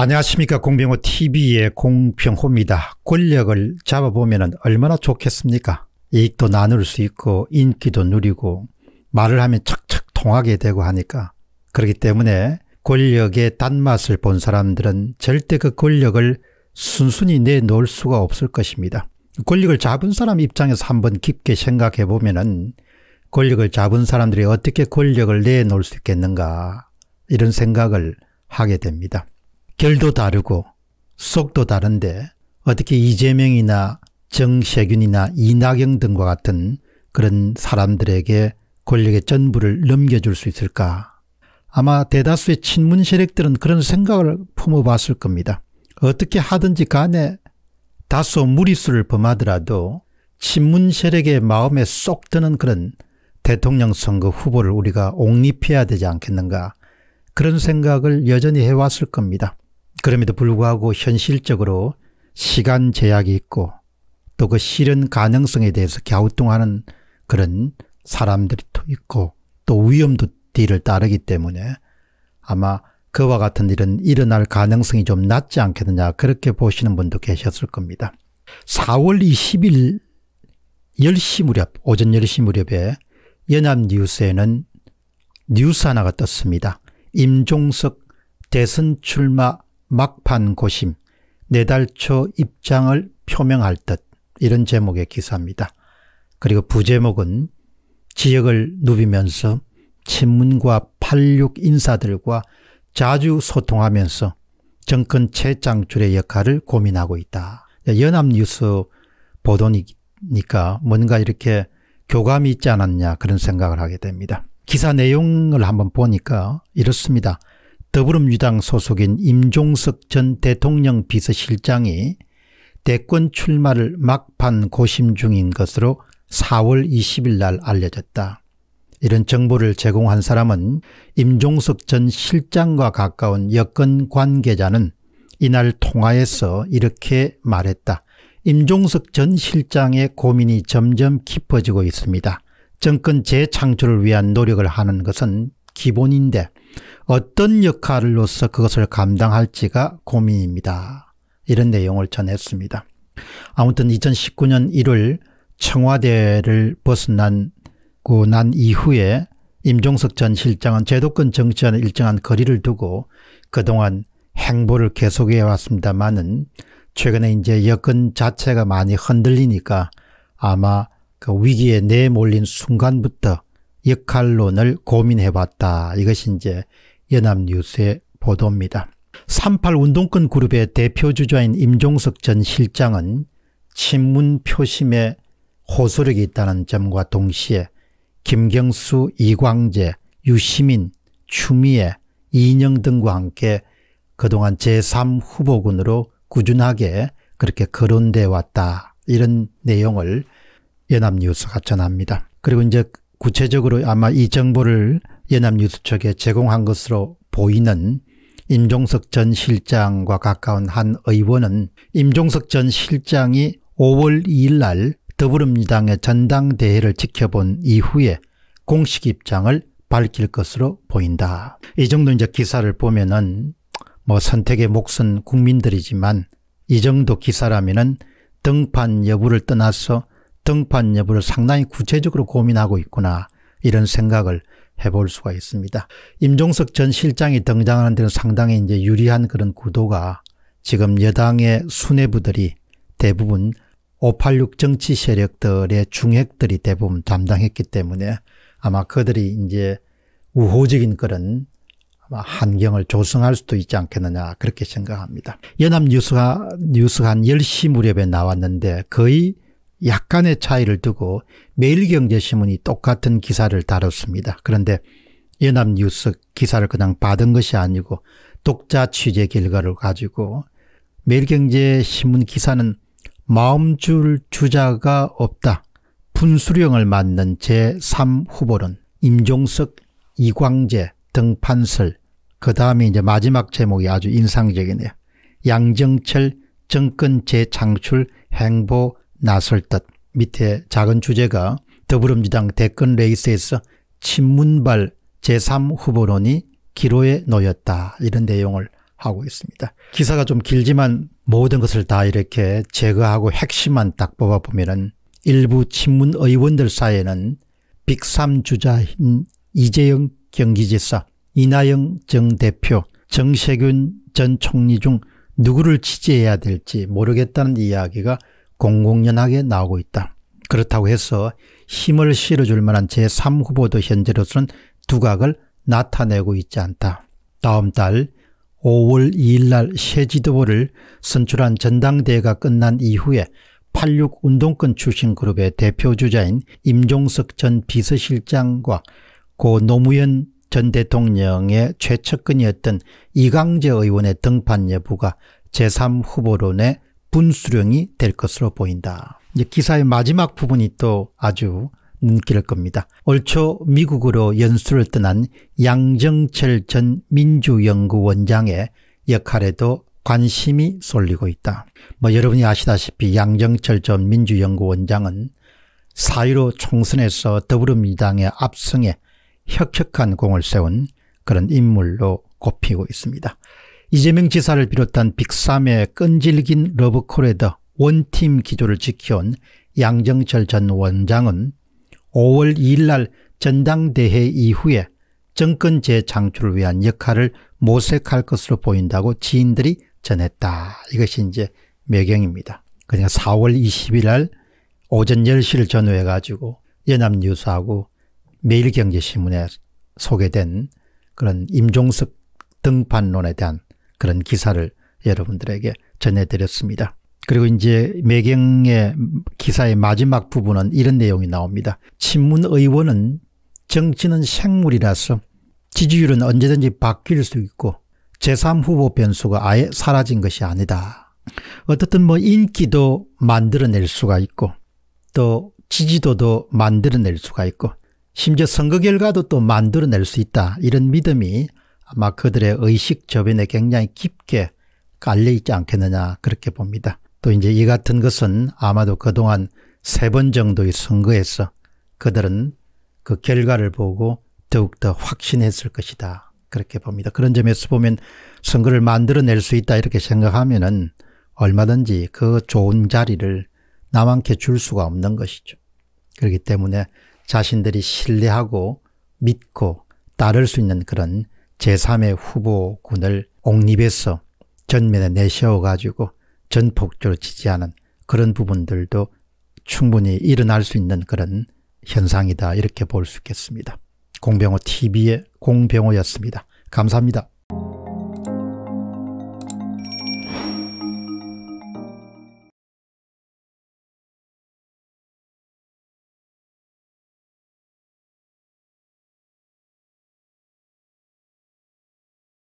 안녕하십니까 공병호 tv의 공병호입니다. 권력을 잡아보면 얼마나 좋겠습니까 이익도 나눌 수 있고 인기도 누리고 말을 하면 착착 통하게 되고 하니까 그렇기 때문에 권력의 단맛을 본 사람들은 절대 그 권력을 순순히 내놓을 수가 없을 것입니다. 권력을 잡은 사람 입장에서 한번 깊게 생각해 보면은 권력을 잡은 사람들이 어떻게 권력을 내놓을 수 있겠는가 이런 생각을 하게 됩니다. 결도 다르고 속도 다른데 어떻게 이재명이나 정세균이나 이낙연 등과 같은 그런 사람들에게 권력의 전부를 넘겨줄 수 있을까? 아마 대다수의 친문 세력들은 그런 생각을 품어봤을 겁니다. 어떻게 하든지 간에 다소 무리수를 범하더라도 친문 세력의 마음에 쏙 드는 그런 대통령 선거 후보를 우리가 옹립해야 되지 않겠는가 그런 생각을 여전히 해왔을 겁니다. 그럼에도 불구하고 현실적으로 시간 제약이 있고 또 그 실현 가능성에 대해서 갸우뚱하는 그런 사람들이 또 있고 또 위험도 뒤를 따르기 때문에 아마 그와 같은 일은 일어날 가능성이 좀 낮지 않겠느냐 그렇게 보시는 분도 계셨을 겁니다. 4월 20일 10시 무렵 오전 10시 무렵에 연합뉴스에는 뉴스 하나가 떴습니다. 임종석 대선 출마 막판 고심, 내달 네 초 입장을 표명할 듯 이런 제목의 기사입니다. 그리고 부제목은 지역을 누비면서 친문과 86 인사들과 자주 소통하면서 정권 재창출의 역할을 고민하고 있다. 네, 연합뉴스 보도니까 뭔가 이렇게 교감이 있지 않았냐 그런 생각을 하게 됩니다. 기사 내용을 한번 보니까 이렇습니다. 더불어민주당 소속인 임종석 전 대통령 비서실장이 대권 출마를 막판 고심 중인 것으로 4월 20일 날 알려졌다. 이런 정보를 제공한 사람은 임종석 전 실장과 가까운 여권 관계자는 이날 통화에서 이렇게 말했다. 임종석 전 실장의 고민이 점점 깊어지고 있습니다. 정권 재창출을 위한 노력을 하는 것은 기본인데 어떤 역할로서 그것을 감당할지가 고민입니다. 이런 내용을 전했습니다. 아무튼 2019년 1월 청와대를 벗어난고 난 이후에 임종석 전 실장은 제도권 정치와는 일정한 거리를 두고 그동안 행보를 계속해 왔습니다만은 최근에 이제 여건 자체가 많이 흔들리니까 아마 그 위기에 내몰린 순간부터 역할론을 고민해봤다. 이것이 이제 연합뉴스의 보도입니다. 38운동권 그룹의 대표주자인 임종석 전 실장은 친문 표심에 호소력이 있다는 점과 동시에 김경수, 이광재, 유시민, 추미애, 이인영 등과 함께 그동안 제3후보군으로 꾸준하게 그렇게 거론돼 왔다. 이런 내용을 연합뉴스가 전합니다. 그리고 이제 구체적으로 아마 이 정보를 연합뉴스 측에 제공한 것으로 보이는 임종석 전 실장과 가까운 한 의원은 임종석 전 실장이 5월 2일 날 더불어민주당의 전당대회를 지켜본 이후에 공식 입장을 밝힐 것으로 보인다. 이 정도 이제 기사를 보면은 뭐 선택의 몫은 국민들이지만 이 정도 기사라면은 등판 여부를 떠나서 등판 여부를 상당히 구체적으로 고민하고 있구나 이런 생각을 해볼 수가 있습니다. 임종석 전 실장이 등장하는 데는 상당히 이제 유리한 그런 구도가 지금 여당의 수뇌부들이 대부분 586 정치 세력들의 중핵들이 대부분 담당했기 때문에 아마 그들이 이제 우호적인 그런 아마 환경을 조성할 수도 있지 않겠느냐 그렇게 생각합니다. 연합뉴스가 뉴스가 한 10시 무렵에 나왔는데 거의 약간의 차이를 두고 매일경제신문이 똑같은 기사를 다뤘습니다. 그런데 연합뉴스 기사를 그냥 받은 것이 아니고 독자 취재 결과를 가지고 매일경제신문 기사는 마음 줄 주자가 없다. 분수령을 맞는 제3후보는 임종석, 이광재, 등판설 그 다음에 이제 마지막 제목이 아주 인상적이네요. 양정철 정권 재창출 행보 나설 듯 밑에 작은 주제가 더불어민주당 대권 레이스에서 친문발 제3후보론이 기로에 놓였다 이런 내용을 하고 있습니다. 기사가 좀 길지만 모든 것을 다 이렇게 제거하고 핵심만 딱 뽑아보면 일부 친문 의원들 사이에는 빅3 주자인 이재영 경기지사, 이나영 정 대표, 정세균 전 총리 중 누구를 지지해야 될지 모르겠다는 이야기가 공공연하게 나오고 있다. 그렇다고 해서 힘을 실어줄 만한 제3후보도 현재로서는 두각을 나타내고 있지 않다. 다음 달 5월 2일 날 새 지도부를 선출한 전당대회가 끝난 이후에 86 운동권 출신 그룹의 대표 주자인 임종석 전 비서실장과 고 노무현 전 대통령의 최측근이었던 이강재 의원의 등판 여부가 제3후보론에 나 수령이 될 것으로 보인다. 이제 기사의 마지막 부분이 또 아주 눈길을 겁니다. 올초 미국으로 연수를 떠난 양정철 전 민주연구원장의 역할에도 관심이 쏠리고 있다. 뭐 여러분이 아시다시피 양정철 전 민주연구원장은 사1로 총선에서 더불어민주당의 압승에 혁혁한 공을 세운 그런 인물로 꼽히고 있습니다. 이재명 지사를 비롯한 빅3의 끈질긴 러브콜에더 원팀 기조를 지켜온 양정철 전 원장은 5월 2일 날 전당대회 이후에 정권 재창출을 위한 역할을 모색할 것으로 보인다고 지인들이 전했다. 이것이 이제 매경입니다. 그러니까 4월 20일 날 오전 10시를 전후해 가지고 연합뉴스하고 매일경제신문에 소개된 그런 임종석 등판론에 대한 그런 기사를 여러분들에게 전해드렸습니다. 그리고 이제 매경의 기사의 마지막 부분은 이런 내용이 나옵니다. 친문 의원은 정치는 생물이라서 지지율은 언제든지 바뀔 수 있고 제3후보 변수가 아예 사라진 것이 아니다. 어떻든 뭐 인기도 만들어낼 수가 있고 또 지지도도 만들어낼 수가 있고 심지어 선거 결과도 또 만들어낼 수 있다. 이런 믿음이 아마 그들의 의식 저변에 굉장히 깊게 깔려 있지 않겠느냐 그렇게 봅니다. 또 이제 이 같은 것은 아마도 그동안 세 번 정도의 선거에서 그들은 그 결과를 보고 더욱더 확신했을 것이다. 그렇게 봅니다. 그런 점에서 보면 선거를 만들어낼 수 있다 이렇게 생각하면은 얼마든지 그 좋은 자리를 남한테 줄 수가 없는 것이죠. 그렇기 때문에 자신들이 신뢰하고 믿고 따를 수 있는 그런 제3의 후보군을 옥립해서 전면에 내세워가지고 전폭적으로 지지하는 그런 부분들도 충분히 일어날 수 있는 그런 현상이다 이렇게 볼 수 있겠습니다. 공병호 TV의 공병호였습니다. 감사합니다.